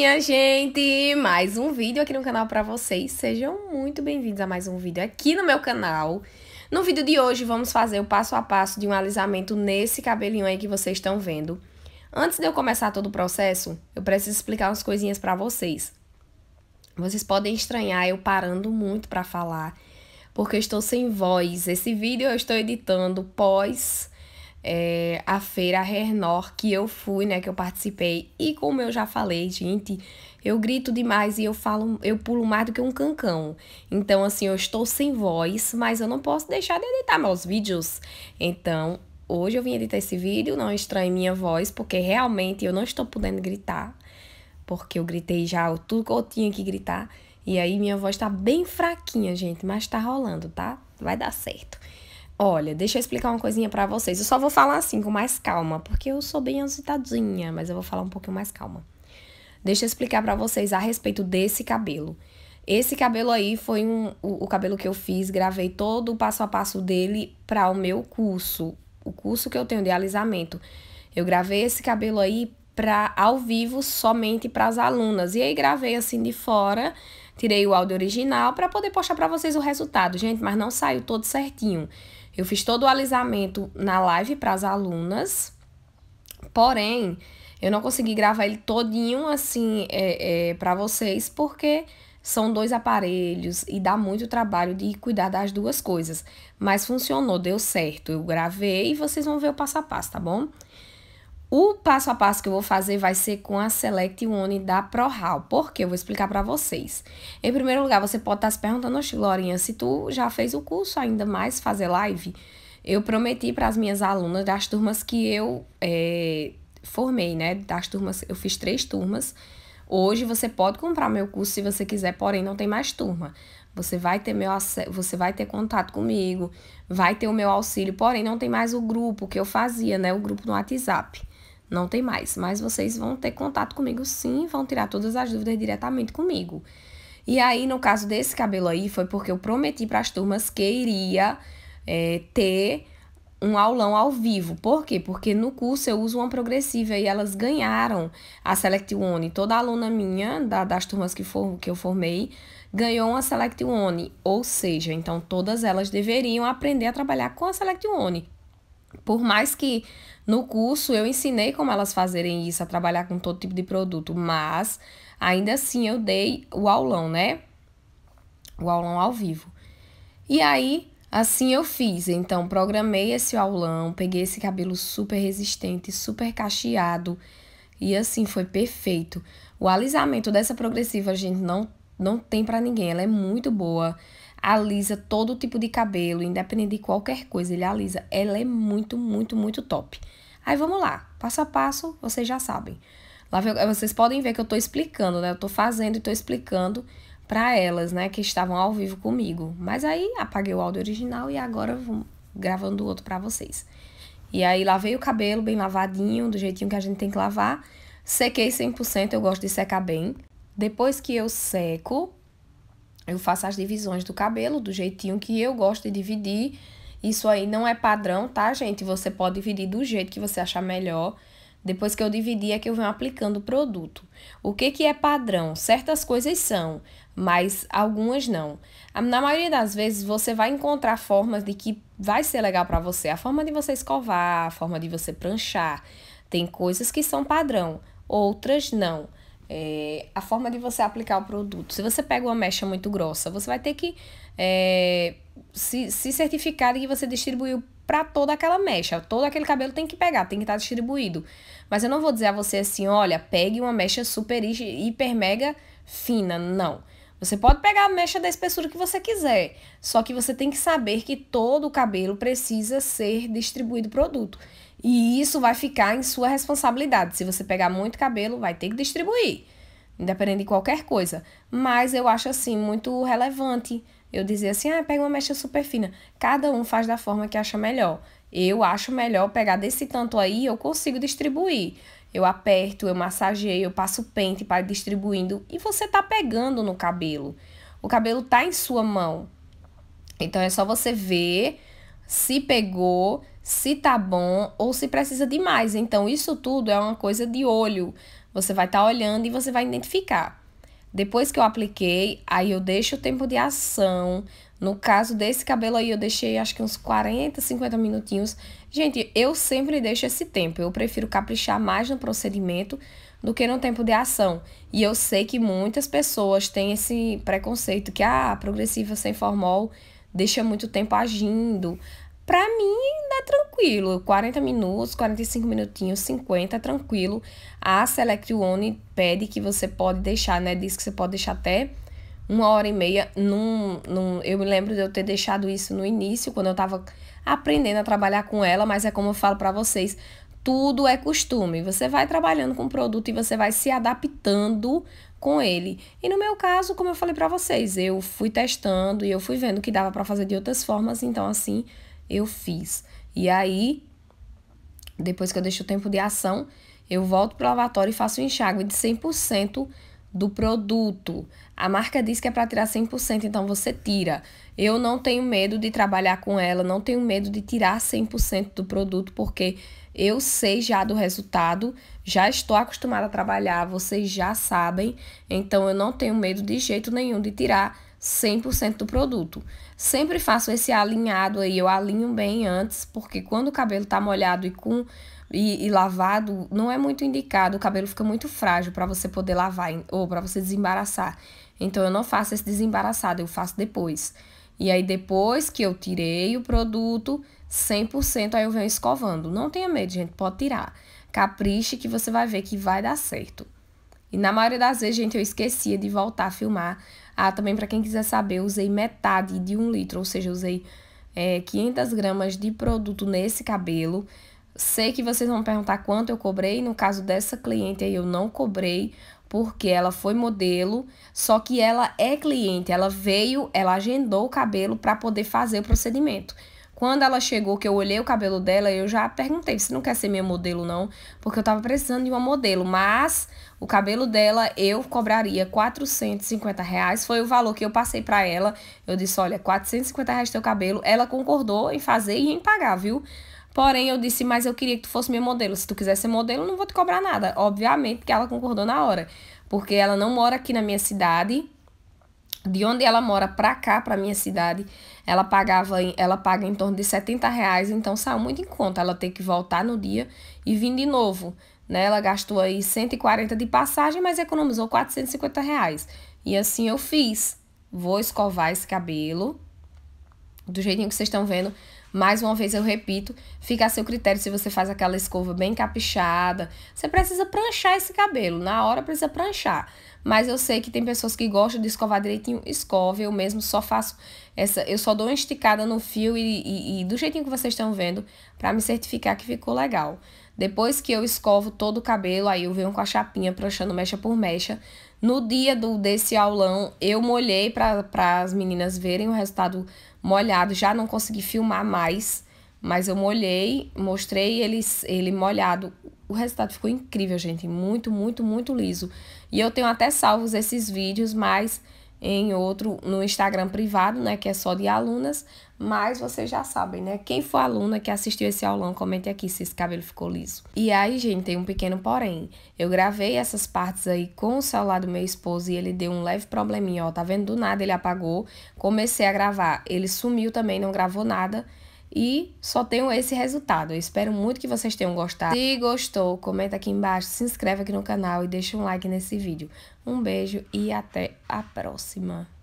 minha gente! Mais um vídeo aqui no canal para vocês. Sejam muito bem-vindos a mais um vídeo aqui no meu canal. No vídeo de hoje, vamos fazer o passo a passo de um alisamento nesse cabelinho aí que vocês estão vendo. Antes de eu começar todo o processo, eu preciso explicar umas coisinhas para vocês. Vocês podem estranhar eu parando muito para falar, porque eu estou sem voz. Esse vídeo eu estou editando pós é, a feira Renor que eu fui, né, que eu participei. E como eu já falei, gente, eu grito demais e eu falo, eu pulo mais do que um cancão. Então, assim, eu estou sem voz, mas eu não posso deixar de editar meus vídeos. Então, hoje eu vim editar esse vídeo, não estranhe minha voz, porque realmente eu não estou podendo gritar, porque eu gritei já tudo que eu tinha que gritar. E aí minha voz tá bem fraquinha, gente, mas tá rolando, tá? Vai dar certo. Olha, deixa eu explicar uma coisinha para vocês. Eu só vou falar assim, com mais calma, porque eu sou bem ansitadinha, mas eu vou falar um pouquinho mais calma. Deixa eu explicar para vocês a respeito desse cabelo. Esse cabelo aí foi um, o, o, cabelo que eu fiz, gravei todo o passo a passo dele para o meu curso, o curso que eu tenho de alisamento. Eu gravei esse cabelo aí pra, ao vivo somente para as alunas. E aí gravei assim de fora, tirei o áudio original para poder postar para vocês o resultado, gente, mas não saiu todo certinho. Eu fiz todo o alisamento na live para as alunas, porém, eu não consegui gravar ele todinho assim é, é, para vocês, porque são dois aparelhos e dá muito trabalho de cuidar das duas coisas. Mas funcionou, deu certo. Eu gravei e vocês vão ver o passo a passo, tá bom? O passo a passo que eu vou fazer vai ser com a Select One da ProHal. Por quê? Eu vou explicar para vocês. Em primeiro lugar, você pode estar tá se perguntando, oxe, se tu já fez o curso ainda mais fazer live, eu prometi para as minhas alunas das turmas que eu é, formei, né? Das turmas, eu fiz três turmas. Hoje você pode comprar meu curso se você quiser, porém não tem mais turma. Você vai ter meu você vai ter contato comigo, vai ter o meu auxílio, porém não tem mais o grupo que eu fazia, né? O grupo no WhatsApp não tem mais. Mas vocês vão ter contato comigo sim, vão tirar todas as dúvidas diretamente comigo. E aí, no caso desse cabelo aí, foi porque eu prometi para as turmas que iria é, ter um aulão ao vivo. Por quê? Porque no curso eu uso uma progressiva e elas ganharam a Select One. Toda aluna minha, da, das turmas que, for, que eu formei, ganhou uma Select One. Ou seja, então todas elas deveriam aprender a trabalhar com a Select One. Por mais que no curso eu ensinei como elas fazerem isso, a trabalhar com todo tipo de produto, mas ainda assim eu dei o aulão, né? O aulão ao vivo. E aí, assim eu fiz. Então, programei esse aulão, peguei esse cabelo super resistente, super cacheado. E assim foi perfeito. O alisamento dessa progressiva, gente, não não tem para ninguém. Ela é muito boa alisa todo tipo de cabelo, independente de qualquer coisa, ele alisa. Ela é muito, muito, muito top. Aí vamos lá, passo a passo, vocês já sabem. Lá vocês podem ver que eu tô explicando, né? Eu tô fazendo e tô explicando para elas, né, que estavam ao vivo comigo. Mas aí apaguei o áudio original e agora vou gravando o outro para vocês. E aí lavei o cabelo bem lavadinho, do jeitinho que a gente tem que lavar. Sequei 100%, eu gosto de secar bem. Depois que eu seco, eu faço as divisões do cabelo do jeitinho que eu gosto de dividir. Isso aí não é padrão, tá, gente? Você pode dividir do jeito que você achar melhor. Depois que eu dividir é que eu venho aplicando o produto. O que, que é padrão? Certas coisas são, mas algumas não. Na maioria das vezes você vai encontrar formas de que vai ser legal para você. A forma de você escovar, a forma de você pranchar. Tem coisas que são padrão, outras não é, a forma de você aplicar o produto. Se você pega uma mecha muito grossa, você vai ter que é, se, se certificar de que você distribuiu para toda aquela mecha. Todo aquele cabelo tem que pegar, tem que estar tá distribuído. Mas eu não vou dizer a você assim, olha, pegue uma mecha super, hiper, mega fina. Não. Você pode pegar a mecha da espessura que você quiser, só que você tem que saber que todo o cabelo precisa ser distribuído produto. E isso vai ficar em sua responsabilidade. Se você pegar muito cabelo, vai ter que distribuir, independente de qualquer coisa. Mas eu acho assim muito relevante eu dizer assim: ah, pega uma mecha super fina. Cada um faz da forma que acha melhor. Eu acho melhor pegar desse tanto aí, eu consigo distribuir. Eu aperto, eu massageio, eu passo pente para distribuindo e você tá pegando no cabelo. O cabelo tá em sua mão. Então é só você ver se pegou, se tá bom ou se precisa de mais. Então, isso tudo é uma coisa de olho. Você vai estar tá olhando e você vai identificar. Depois que eu apliquei, aí eu deixo o tempo de ação. No caso desse cabelo aí, eu deixei acho que uns 40, 50 minutinhos. Gente, eu sempre deixo esse tempo. Eu prefiro caprichar mais no procedimento do que no tempo de ação. E eu sei que muitas pessoas têm esse preconceito que ah, a progressiva sem formol deixa muito tempo agindo. Pra mim, dá tranquilo. 40 minutos, 45 minutinhos, 50, tranquilo. A Select One pede que você pode deixar, né? Diz que você pode deixar até uma hora e meia. Num, num, eu me lembro de eu ter deixado isso no início, quando eu tava aprendendo a trabalhar com ela, mas é como eu falo para vocês, tudo é costume. Você vai trabalhando com o produto e você vai se adaptando com ele. E no meu caso, como eu falei para vocês, eu fui testando e eu fui vendo que dava para fazer de outras formas, então assim, eu fiz. E aí, depois que eu deixo o tempo de ação, eu volto para o lavatório e faço o enxágue de 100% do produto. A marca diz que é para tirar 100%, então você tira. Eu não tenho medo de trabalhar com ela, não tenho medo de tirar 100% do produto, porque eu sei já do resultado, já estou acostumada a trabalhar, vocês já sabem, então eu não tenho medo de jeito nenhum de tirar 100% do produto. Sempre faço esse alinhado aí, eu alinho bem antes, porque quando o cabelo tá molhado e com e, e lavado, não é muito indicado, o cabelo fica muito frágil para você poder lavar ou para você desembaraçar. Então eu não faço esse desembaraçado, eu faço depois. E aí depois que eu tirei o produto 100%, aí eu venho escovando. Não tenha medo, gente, pode tirar. Capriche que você vai ver que vai dar certo. E na maioria das vezes, gente, eu esquecia de voltar a filmar ah, também para quem quiser saber, eu usei metade de um litro, ou seja, usei é, 500 gramas de produto nesse cabelo. Sei que vocês vão perguntar quanto eu cobrei, no caso dessa cliente aí eu não cobrei, porque ela foi modelo, só que ela é cliente, ela veio, ela agendou o cabelo para poder fazer o procedimento. Quando ela chegou, que eu olhei o cabelo dela, eu já perguntei, você não quer ser minha modelo não? Porque eu tava precisando de uma modelo, mas o cabelo dela eu cobraria 450 reais, foi o valor que eu passei para ela. Eu disse, olha, 450 reais teu cabelo. Ela concordou em fazer e em pagar, viu? Porém, eu disse, mas eu queria que tu fosse meu modelo. Se tu quiser ser modelo, não vou te cobrar nada. Obviamente que ela concordou na hora, porque ela não mora aqui na minha cidade, de onde ela mora para cá, para minha cidade, ela pagava, ela paga em torno de 70 reais, então saiu muito em conta ela ter que voltar no dia e vir de novo. Né? Ela gastou aí 140 de passagem, mas economizou 450 reais. E assim eu fiz. Vou escovar esse cabelo, do jeitinho que vocês estão vendo. Mais uma vez eu repito, fica a seu critério se você faz aquela escova bem caprichada. Você precisa pranchar esse cabelo, na hora precisa pranchar. Mas eu sei que tem pessoas que gostam de escovar direitinho, escove. Eu mesmo só faço essa. Eu só dou uma esticada no fio e, e, e do jeitinho que vocês estão vendo, para me certificar que ficou legal. Depois que eu escovo todo o cabelo, aí eu venho com a chapinha pranchando mecha por mecha. No dia do desse aulão, eu molhei para as meninas verem o resultado molhado. Já não consegui filmar mais, mas eu molhei, mostrei eles ele molhado o resultado ficou incrível, gente. Muito, muito, muito liso. E eu tenho até salvos esses vídeos, mas em outro, no Instagram privado, né? Que é só de alunas. Mas vocês já sabem, né? Quem for aluna que assistiu esse aulão, comente aqui se esse cabelo ficou liso. E aí, gente, tem um pequeno porém. Eu gravei essas partes aí com o celular do meu esposo e ele deu um leve probleminha, ó. Tá vendo? Do nada ele apagou. Comecei a gravar. Ele sumiu também, não gravou nada. E só tenho esse resultado. Eu espero muito que vocês tenham gostado. Se gostou, comenta aqui embaixo, se inscreve aqui no canal e deixa um like nesse vídeo. Um beijo e até a próxima.